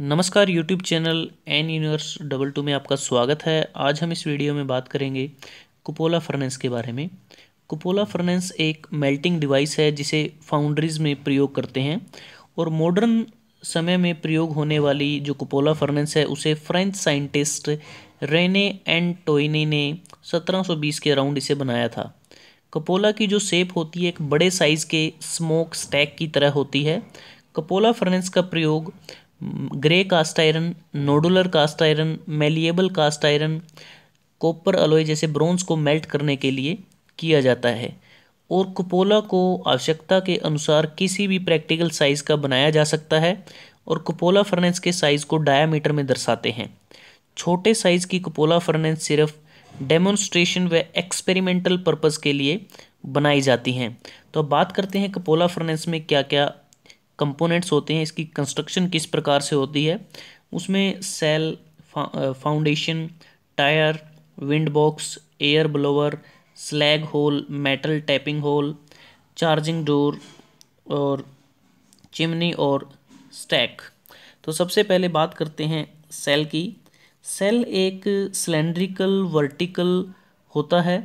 नमस्कार YouTube channel N universe double two में आपका स्वागत है आज हम इस वीडियो में बात करेंगे कुपोला फर्नेंस के बारे में कुपोला फर्नेंस एक मेल्टिंग डिवाइस है जिसे फाउंड्रीज में प्रयोग करते हैं और मॉडर्न समय में प्रयोग होने वाली जो कुपोला फर्नेंस है उसे French scientist Rene Antoine ने 1720 के अराउंड इसे बनाया था कपोला की जो सेप होती है एक बड़े साइज़ के स्मोक स्टैक की तरह होती है कपोला फर्नेंस का प्रयोग grey cast iron nodular cast iron malleable cast iron copper alloy जैसे ब्रोंज को मेल्ट करने के लिए किया जाता है और कुपोला को आवश्यकता के अनुसार किसी भी प्रैक्टिकल साइज़ का बनाया जा सकता है और कुपोला फर्नेस के साइज़ को डायामीटर में दर्शाते हैं छोटे साइज़ की कुपोला फर्नेस सिर्फ डेमोन्स्ट्रेशन व एक्सपेरिमेंटल पर्पज़ के लिए बनाई जाती हैं तो अब बात करते हैं कपोला फर्नेस में क्या क्या कंपोनेंट्स होते हैं इसकी कंस्ट्रक्शन किस प्रकार से होती है उसमें shell foundation tuyere wind box air blower slag hole metal tapping hole charging door और चिमनी और स्टैक तो सबसे पहले बात करते हैं सेल की सेल एक सिलेंड्रिकल वर्टिकल होता है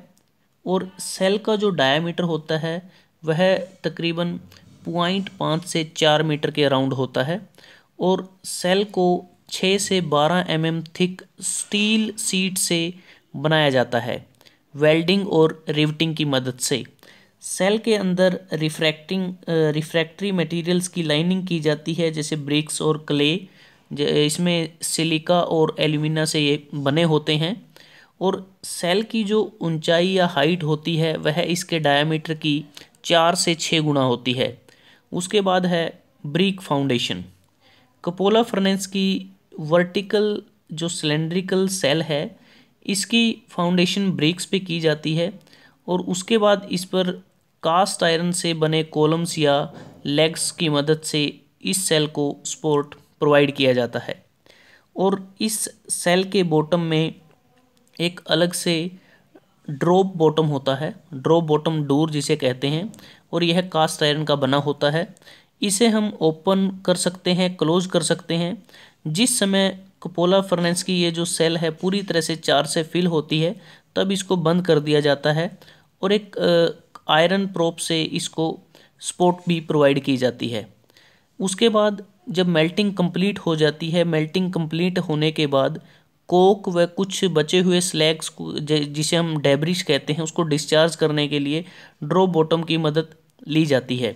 और सेल का जो डायामीटर होता है वह तकरीबन पॉइंट पाँच से चार मीटर के अराउंड होता है और सेल को छः से बारह M M thick steel sheet से बनाया जाता है वेल्डिंग और रिवटिंग की मदद से सेल के अंदर रिफ्रैक्टिंग रिफ्रैक्टरी मटेरियल्स की लाइनिंग की जाती है जैसे ब्रिक्स और क्ले इसमें सिलिका और एल्यूमिना से ये बने होते हैं और सेल की जो ऊंचाई या हाइट होती है वह इसके डायामीटर की चार से छः गुना होती है उसके बाद है ब्रिक फाउंडेशन कपोला फर्नेस की वर्टिकल जो सिलेंड्रिकल सेल है इसकी फाउंडेशन ब्रिक्स पे की जाती है और उसके बाद इस पर कास्ट आयरन से बने कॉलम्स या लेग्स की मदद से इस सेल को सपोर्ट प्रोवाइड किया जाता है और इस सेल के बॉटम में एक अलग से ड्रॉप बॉटम होता है ड्रॉप बॉटम डोर जिसे कहते हैं और यह कास्ट आयरन का बना होता है इसे हम ओपन कर सकते हैं क्लोज कर सकते हैं जिस समय कपोला फर्नेस की ये जो सेल है पूरी तरह से चार से फिल होती है तब इसको बंद कर दिया जाता है और एक आयरन प्रोप से इसको सपोर्ट भी प्रोवाइड की जाती है उसके बाद जब मेल्टिंग कंप्लीट हो जाती है मेल्टिंग कंप्लीट होने के बाद कोक व कुछ बचे हुए स्लैग्स को जिसे हम डेब्रिश कहते हैं उसको डिस्चार्ज करने के लिए ड्रॉ बॉटम की मदद ली जाती है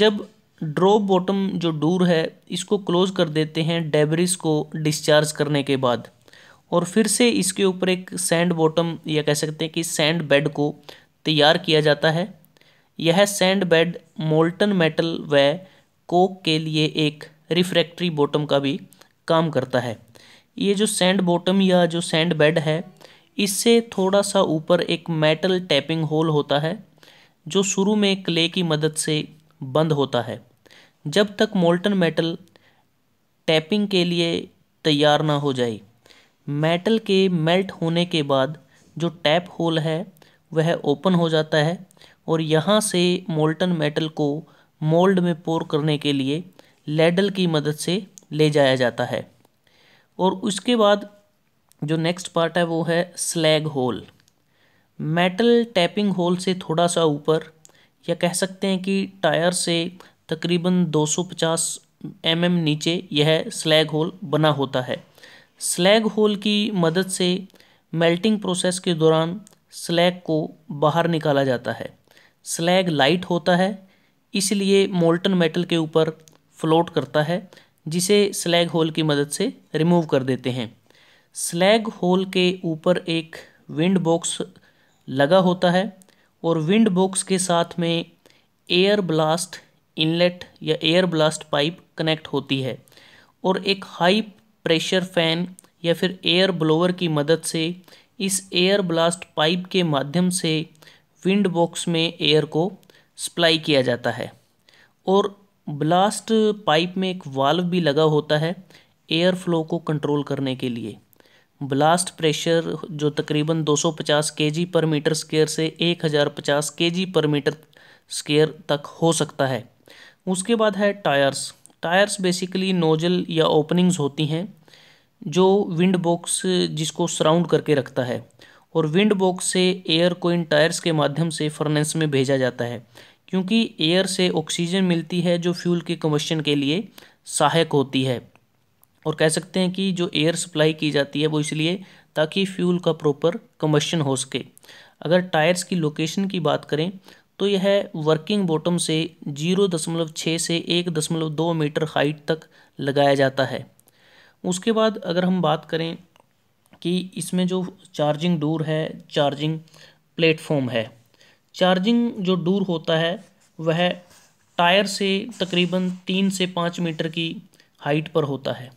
जब ड्रॉप बॉटम जो डूर है इसको क्लोज कर देते हैं डेबरिस को डिस्चार्ज करने के बाद और फिर से इसके ऊपर एक सैंड बॉटम या कह सकते हैं कि सैंड बेड को तैयार किया जाता है यह सैंड बेड मोल्टन मेटल व कोक के लिए एक रिफ्रैक्ट्री बॉटम का भी काम करता है ये जो सैंड बॉटम या जो सैंड बेड है इससे थोड़ा सा ऊपर एक मेटल टैपिंग होल होता है जो शुरू में क्ले की मदद से बंद होता है जब तक मोल्टन मेटल टैपिंग के लिए तैयार ना हो जाए मेटल के मेल्ट होने के बाद जो टैप होल है वह ओपन हो जाता है और यहाँ से मोल्टन मेटल को मोल्ड में पोर करने के लिए लेडल की मदद से ले जाया जाता है और उसके बाद जो नेक्स्ट पार्ट है वो है slag hole metal tapping hole से थोड़ा सा ऊपर या कह सकते हैं कि टायर से तकरीबन 250 एम mm नीचे यह स्लैग होल बना होता है स्लैग होल की मदद से मेल्टिंग प्रोसेस के दौरान स्लैग को बाहर निकाला जाता है स्लैग लाइट होता है इसलिए मोल्टन मेटल के ऊपर फ्लोट करता है जिसे स्लैग होल की मदद से रिमूव कर देते हैं स्लैग होल के ऊपर एक विंड बॉक्स लगा होता है और विंड बॉक्स के साथ में एयर ब्लास्ट इनलेट या एयर ब्लास्ट पाइप कनेक्ट होती है और एक हाई प्रेशर फैन या फिर एयर ब्लोअर की मदद से इस एयर ब्लास्ट पाइप के माध्यम से विंड बॉक्स में एयर को सप्लाई किया जाता है और ब्लास्ट पाइप में एक वाल्व भी लगा होता है एयर फ्लो को कंट्रोल करने के लिए ब्लास्ट प्रेशर जो तकरीबन 250 केजी पर मीटर स्केयर से 1050 केजी पर मीटर स्केयर तक हो सकता है उसके बाद है टायर्स टायर्स बेसिकली नोजल या ओपनिंग्स होती हैं जो विंड बॉक्स जिसको सराउंड करके रखता है और विंड बॉक्स से एयर को इन टायर्स के माध्यम से फर्नेस में भेजा जाता है क्योंकि एयर से ऑक्सीजन मिलती है जो फ्यूल के कमशन के लिए सहायक होती है और कह सकते हैं कि जो एयर सप्लाई की जाती है वो इसलिए ताकि फ्यूल का प्रॉपर कम्बशन हो सके अगर टायर्स की लोकेशन की बात करें तो यह वर्किंग बॉटम से जीरो दशमलव छः से एक दशमलव दो मीटर हाइट तक लगाया जाता है उसके बाद अगर हम बात करें कि इसमें जो चार्जिंग डूर है चार्जिंग प्लेटफॉर्म है चार्जिंग जो डूर होता है वह टायर से तकरीबन तीन से पाँच मीटर की हाइट पर होता है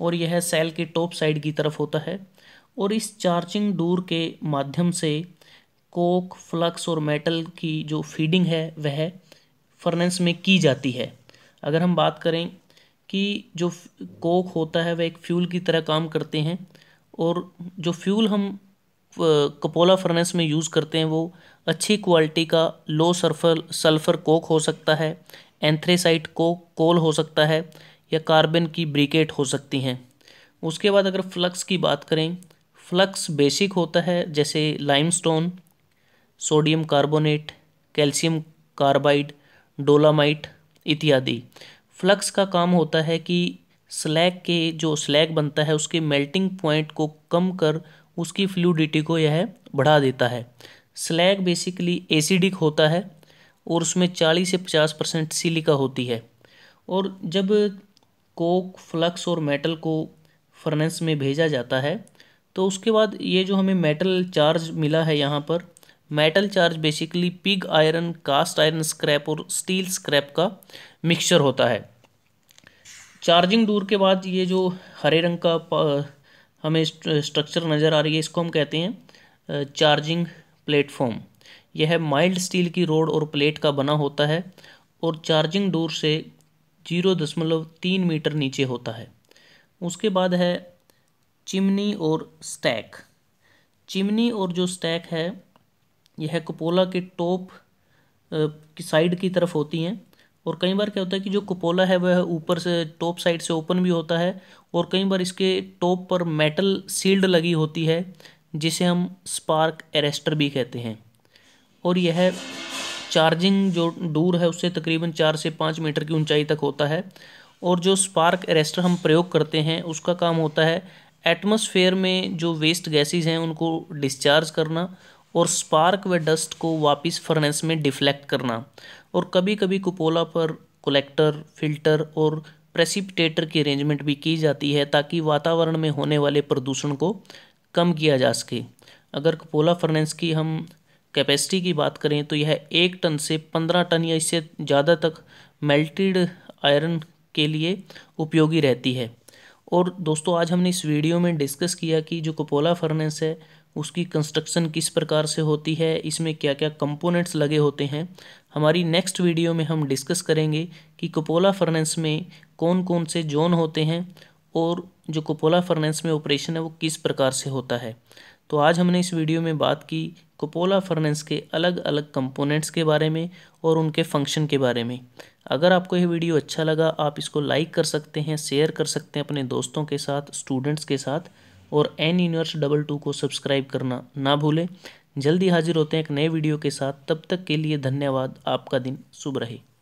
और यह सेल के टॉप साइड की तरफ होता है और इस चार्जिंग डोर के माध्यम से कोक फ्लक्स और मेटल की जो फीडिंग है वह फर्नेंस में की जाती है अगर हम बात करें कि जो कोक होता है वह एक फ्यूल की तरह काम करते हैं और जो फ्यूल हम कपोला फर्नेस में यूज़ करते हैं वो अच्छी क्वालिटी का लो सल्फर सल्फ़र कोक हो सकता है एंथ्रेसाइट कोक कोल हो सकता है या कार्बन की ब्रिकेट हो सकती हैं उसके बाद अगर फ्लक्स की बात करें फ्लक्स बेसिक होता है जैसे limestone sodium carbonate calcium carbide dolomite इत्यादि फ्लक्स का काम होता है कि स्लैग के जो स्लैग बनता है उसके मेल्टिंग पॉइंट को कम कर उसकी फ्लूडिटी को यह बढ़ा देता है स्लैग बेसिकली एसिडिक होता है और उसमें चालीस से पचास परसेंट सिलिका होती है और जब कोक फ्लक्स और मेटल को फर्नेस में भेजा जाता है तो उसके बाद ये जो हमें मेटल चार्ज मिला है यहाँ पर metal charge basically pig iron cast iron scrap और स्टील स्क्रैप का मिक्सचर होता है चार्जिंग दूर के बाद ये जो हरे रंग का हमें स्ट्रक्चर नज़र आ रही है इसको हम कहते हैं चार्जिंग प्लेटफॉर्म यह माइल्ड स्टील की रोड और प्लेट का बना होता है और चार्जिंग डोर से जीरो दशमलव तीन मीटर नीचे होता है उसके बाद है चिमनी और स्टैक चिमनी और जो स्टैक है यह कुपोला के टॉप की साइड की तरफ होती हैं और कई बार क्या होता है कि जो कुपोला है वह ऊपर से टॉप साइड से ओपन भी होता है और कई बार इसके टॉप पर मेटल सील्ड लगी होती है जिसे हम स्पार्क एरेस्टर भी कहते हैं और यह चार्जिंग जो दूर है उससे तकरीबन चार से पाँच मीटर की ऊंचाई तक होता है और जो स्पार्क एरेस्टर हम प्रयोग करते हैं उसका काम होता है एटमॉस्फेयर में जो वेस्ट गैसेस हैं उनको डिस्चार्ज करना और स्पार्क व डस्ट को वापस फर्नेस में डिफ्लेक्ट करना और कभी कभी कुपोला पर कलेक्टर फिल्टर और प्रेसिपिटेटर की अरेंजमेंट भी की जाती है ताकि वातावरण में होने वाले प्रदूषण को कम किया जा सके अगर कपोला फर्नेस की हम कैपेसिटी की बात करें तो यह एक टन से पंद्रह टन या इससे ज़्यादा तक मेल्टेड आयरन के लिए उपयोगी रहती है और दोस्तों आज हमने इस वीडियो में डिस्कस किया कि जो कोपोला फर्नेस है उसकी कंस्ट्रक्शन किस प्रकार से होती है इसमें क्या क्या कंपोनेंट्स लगे होते हैं हमारी नेक्स्ट वीडियो में हम डिस्कस करेंगे कि कोपोला फर्नेस में कौन कौन से जोन होते हैं और जो कोपोला फर्नेस में ऑपरेशन है वो किस प्रकार से होता है तो आज हमने इस वीडियो में बात की कोपोला फर्नेस के अलग अलग कंपोनेंट्स के बारे में और उनके फंक्शन के बारे में अगर आपको यह वीडियो अच्छा लगा आप इसको लाइक कर सकते हैं शेयर कर सकते हैं अपने दोस्तों के साथ स्टूडेंट्स के साथ और एन यूनिवर्स डबल टू को सब्सक्राइब करना ना भूलें जल्दी हाजिर होते हैं एक नए वीडियो के साथ तब तक के लिए धन्यवाद आपका दिन शुभ रहे